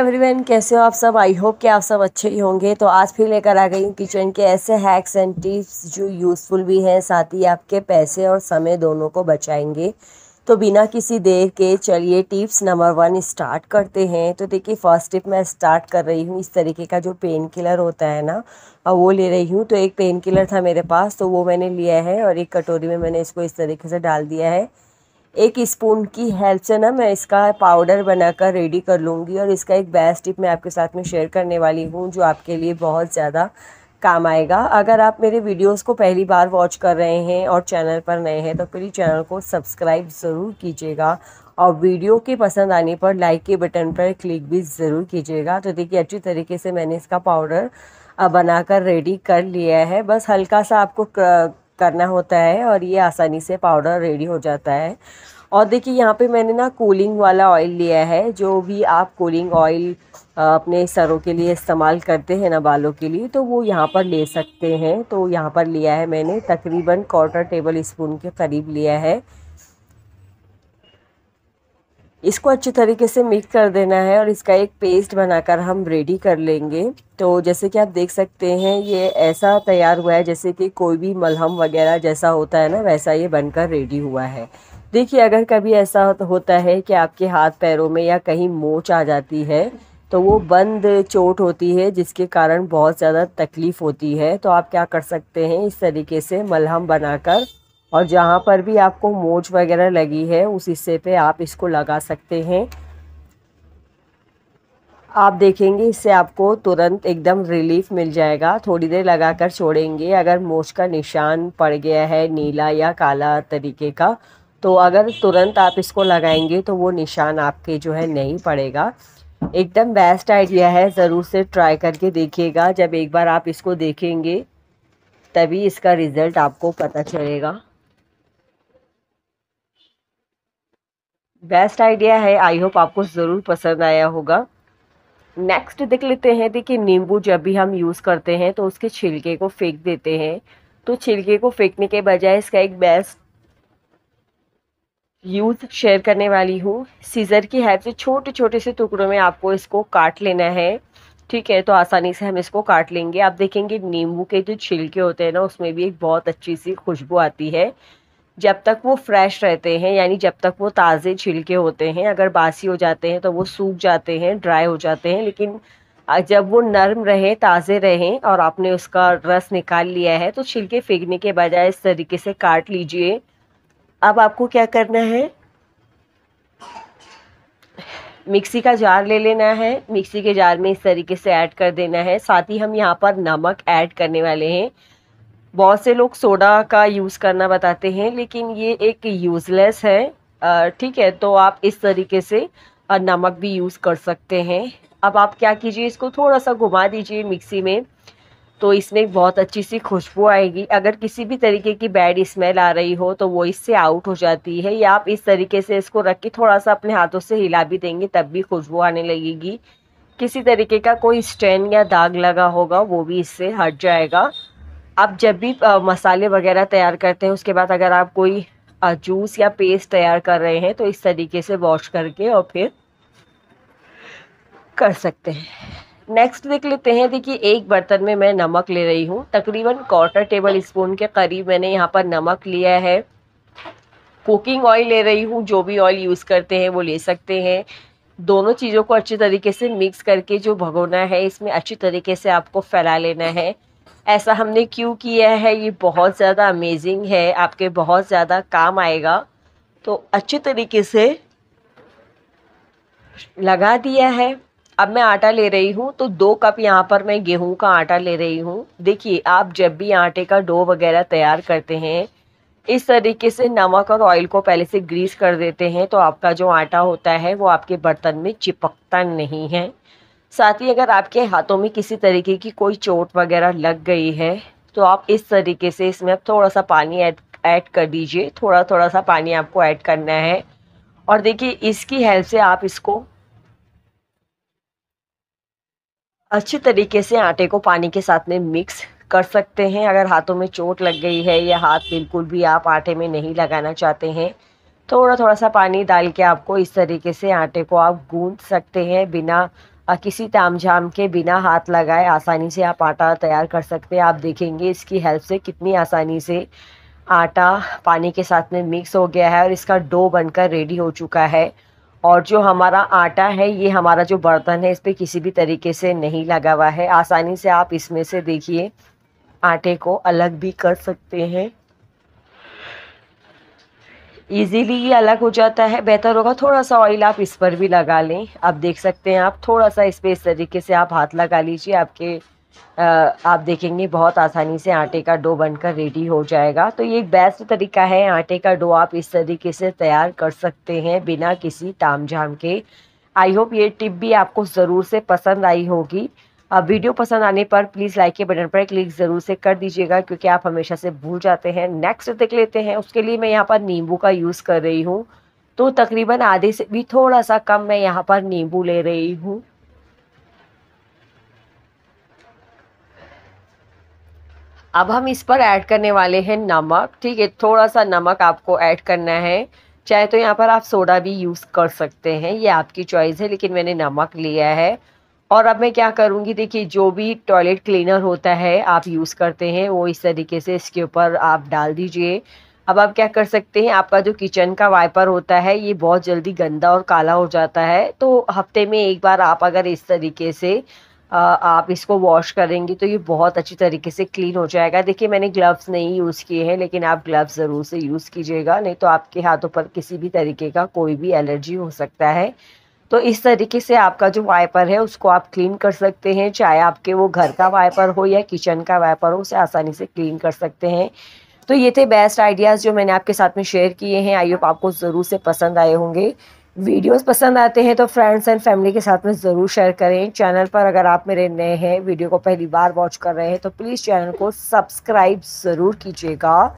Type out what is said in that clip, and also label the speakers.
Speaker 1: everyone कैसे हो आप सब आई होप कि आप सब अच्छे ही होंगे तो आज फिर लेकर आ गई हूँ किचन के ऐसे हैक्स एंड टिप्स जो यूज़फुल भी हैं साथ ही आपके पैसे और समय दोनों को बचाएंगे तो बिना किसी देर के चलिए टिप्स नंबर वन स्टार्ट करते हैं तो देखिए फर्स्ट टिप मैं स्टार्ट कर रही हूँ इस तरीके का जो पेन किलर होता है ना और वो ले रही हूँ तो एक पेन किलर था मेरे पास तो वो मैंने लिया है और एक कटोरी में मैंने इसको इस तरीके से डाल दिया है एक स्पून की हेल्प से ना मैं इसका पाउडर बनाकर रेडी कर लूँगी और इसका एक बेस्ट टिप मैं आपके साथ में शेयर करने वाली हूँ जो आपके लिए बहुत ज़्यादा काम आएगा अगर आप मेरे वीडियोस को पहली बार वॉच कर रहे हैं और चैनल पर नए हैं तो प्लीज़ चैनल को सब्सक्राइब ज़रूर कीजिएगा और वीडियो के पसंद आने पर लाइक के बटन पर क्लिक भी ज़रूर कीजिएगा तो देखिए अच्छी तरीके से मैंने इसका पाउडर बनाकर रेडी कर लिया है बस हल्का सा आपको करना होता है और ये आसानी से पाउडर रेडी हो जाता है और देखिए यहाँ पे मैंने ना कूलिंग वाला ऑयल लिया है जो भी आप कूलिंग ऑयल अपने सरों के लिए इस्तेमाल करते हैं ना बालों के लिए तो वो यहाँ पर ले सकते हैं तो यहाँ पर लिया है मैंने तकरीबन क्वार्टर टेबल स्पून के करीब लिया है इसको अच्छी तरीके से मिक्स कर देना है और इसका एक पेस्ट बनाकर हम रेडी कर लेंगे तो जैसे कि आप देख सकते हैं ये ऐसा तैयार हुआ है जैसे कि कोई भी मलहम वगैरह जैसा होता है ना वैसा ये बनकर रेडी हुआ है देखिए अगर कभी ऐसा होता है कि आपके हाथ पैरों में या कहीं मोच आ जाती है तो वो बंद चोट होती है जिसके कारण बहुत ज़्यादा तकलीफ़ होती है तो आप क्या कर सकते हैं इस तरीके से मलहम बनाकर और जहाँ पर भी आपको मोच वगैरह लगी है उस हिस्से पे आप इसको लगा सकते हैं आप देखेंगे इससे आपको तुरंत एकदम रिलीफ मिल जाएगा थोड़ी देर लगा कर छोड़ेंगे अगर मोच का निशान पड़ गया है नीला या काला तरीके का तो अगर तुरंत आप इसको लगाएंगे तो वो निशान आपके जो है नहीं पड़ेगा एकदम बेस्ट आइडिया है ज़रूर से ट्राई करके देखिएगा जब एक बार आप इसको देखेंगे तभी इसका रिज़ल्ट आपको पता चलेगा बेस्ट आइडिया है आई होप आपको ज़रूर पसंद आया होगा नेक्स्ट देख लेते हैं देखिए नींबू जब भी हम यूज़ करते हैं तो उसके छिलके को फेंक देते हैं तो छिलके को फेंकने के बजाय इसका एक बेस्ट यूज़ शेयर करने वाली हूँ सीज़र की हेल्प से छोटे छोटे से टुकड़ों में आपको इसको काट लेना है ठीक है तो आसानी से हम इसको काट लेंगे आप देखेंगे नींबू के जो छिलके होते हैं ना उसमें भी एक बहुत अच्छी सी खुशबू आती है जब तक वो फ्रेश रहते हैं यानी जब तक वो ताज़े छिलके होते हैं अगर बासी हो जाते हैं तो वो सूख जाते हैं ड्राई हो जाते हैं लेकिन जब वो नर्म रहे ताज़े रहें और आपने उसका रस निकाल लिया है तो छिलके फेंकने के बजाय इस तरीके से काट लीजिए अब आपको क्या करना है मिक्सी का जार ले लेना है मिक्सी के जार में इस तरीके से ऐड कर देना है साथ ही हम यहाँ पर नमक ऐड करने वाले हैं बहुत से लोग सोडा का यूज़ करना बताते हैं लेकिन ये एक यूज़लेस है ठीक है तो आप इस तरीके से नमक भी यूज़ कर सकते हैं अब आप क्या कीजिए इसको थोड़ा सा घुमा दीजिए मिक्सी में तो इसमें बहुत अच्छी सी खुशबू आएगी अगर किसी भी तरीके की बैड स्मेल आ रही हो तो वो इससे आउट हो जाती है या आप इस तरीके से इसको रख के थोड़ा सा अपने हाथों से हिला भी देंगे तब भी खुशबू आने लगेगी किसी तरीके का कोई स्टेन या दाग लगा होगा वो भी इससे हट जाएगा आप जब भी मसाले वगैरह तैयार करते हैं उसके बाद अगर आप कोई जूस या पेस्ट तैयार कर रहे हैं तो इस तरीके से वॉश करके और फिर कर सकते हैं नेक्स्ट देख लेते हैं देखिए एक बर्तन में मैं नमक ले रही हूँ तकरीबन क्वार्टर टेबल स्पून के करीब मैंने यहाँ पर नमक लिया है कुकिंग ऑयल ले रही हूँ जो भी ऑयल यूज़ करते हैं वो ले सकते हैं दोनों चीज़ों को अच्छे तरीके से मिक्स करके जो भगोना है इसमें अच्छी तरीके से आपको फैला लेना है ऐसा हमने क्यों किया है ये बहुत ज़्यादा अमेजिंग है आपके बहुत ज़्यादा काम आएगा तो अच्छे तरीके से लगा दिया है अब मैं आटा ले रही हूँ तो दो कप यहाँ पर मैं गेहूं का आटा ले रही हूँ देखिए आप जब भी आटे का डो वगैरह तैयार करते हैं इस तरीके से नमक और ऑयल को पहले से ग्रीस कर देते हैं तो आपका जो आटा होता है वो आपके बर्तन में चिपकता नहीं है साथ ही अगर आपके हाथों में किसी तरीके की कोई चोट वगैरह लग गई है तो आप इस तरीके से इसमें आप थोड़ा सा पानी ऐड ऐड कर दीजिए थोड़ा थोड़ा सा पानी आपको ऐड करना है और देखिए इसकी हेल्प से आप इसको अच्छे तरीके से आटे को पानी के साथ में मिक्स कर सकते हैं अगर हाथों में चोट लग गई है या हाथ बिल्कुल भी आप आटे में नहीं लगाना चाहते हैं थोड़ा थोड़ा सा पानी डाल के आपको इस तरीके से आटे को आप गूंद सकते हैं बिना किसी ताम झाम के बिना हाथ लगाए आसानी से आप आटा तैयार कर सकते हैं आप देखेंगे इसकी हेल्प से कितनी आसानी से आटा पानी के साथ में मिक्स हो गया है और इसका डो बनकर रेडी हो चुका है और जो हमारा आटा है ये हमारा जो बर्तन है इस पर किसी भी तरीके से नहीं लगा हुआ है आसानी से आप इसमें से देखिए आटे को अलग भी कर सकते हैं इजीली ये अलग हो जाता है बेहतर होगा थोड़ा सा ऑयल आप इस पर भी लगा लें आप देख सकते हैं आप थोड़ा सा इस पर इस तरीके से आप हाथ लगा लीजिए आपके आ, आप देखेंगे बहुत आसानी से आटे का डो बनकर रेडी हो जाएगा तो ये बेस्ट तरीका है आटे का डो आप इस तरीके से तैयार कर सकते हैं बिना किसी ताम झाम के आई होप ये टिप भी आपको ज़रूर से पसंद आई होगी अब वीडियो पसंद आने पर प्लीज़ लाइक के बटन पर क्लिक ज़रूर से कर दीजिएगा क्योंकि आप हमेशा से भूल जाते हैं नेक्स्ट देख लेते हैं उसके लिए मैं यहाँ पर नींबू का यूज़ कर रही हूँ तो तकरीबन आधे से भी थोड़ा सा कम मैं यहाँ पर नींबू ले रही हूँ अब हम इस पर ऐड करने वाले हैं नमक ठीक है थोड़ा सा नमक आपको ऐड करना है चाहे तो यहाँ पर आप सोडा भी यूज़ कर सकते हैं ये आपकी चॉइस है लेकिन मैंने नमक लिया है और अब मैं क्या करूँगी देखिए जो भी टॉयलेट क्लीनर होता है आप यूज़ करते हैं वो इस तरीके से इसके ऊपर आप डाल दीजिए अब आप क्या कर सकते हैं आपका जो किचन का वाइपर होता है ये बहुत जल्दी गंदा और काला हो जाता है तो हफ्ते में एक बार आप अगर इस तरीके से आप इसको वॉश करेंगे तो ये बहुत अच्छी तरीके से क्लीन हो जाएगा देखिए मैंने ग्लव्स नहीं यूज़ किए हैं लेकिन आप ग्लव्स ज़रूर से यूज़ कीजिएगा नहीं तो आपके हाथों पर किसी भी तरीके का कोई भी एलर्जी हो सकता है तो इस तरीके से आपका जो वाइपर है उसको आप क्लीन कर सकते हैं चाहे आपके वो घर का वाइपर हो या किचन का वाइपर हो उसे आसानी से क्लीन कर सकते हैं तो ये थे बेस्ट आइडियाज़ जो मैंने आपके साथ में शेयर किए हैं आई होप आपको ज़रूर से पसंद आए होंगे वीडियोस पसंद आते हैं तो फ्रेंड्स एंड फैमिली के साथ में ज़रूर शेयर करें चैनल पर अगर आप मेरे नए हैं वीडियो को पहली बार वॉच कर रहे हैं तो प्लीज़ चैनल को सब्सक्राइब ज़रूर कीजिएगा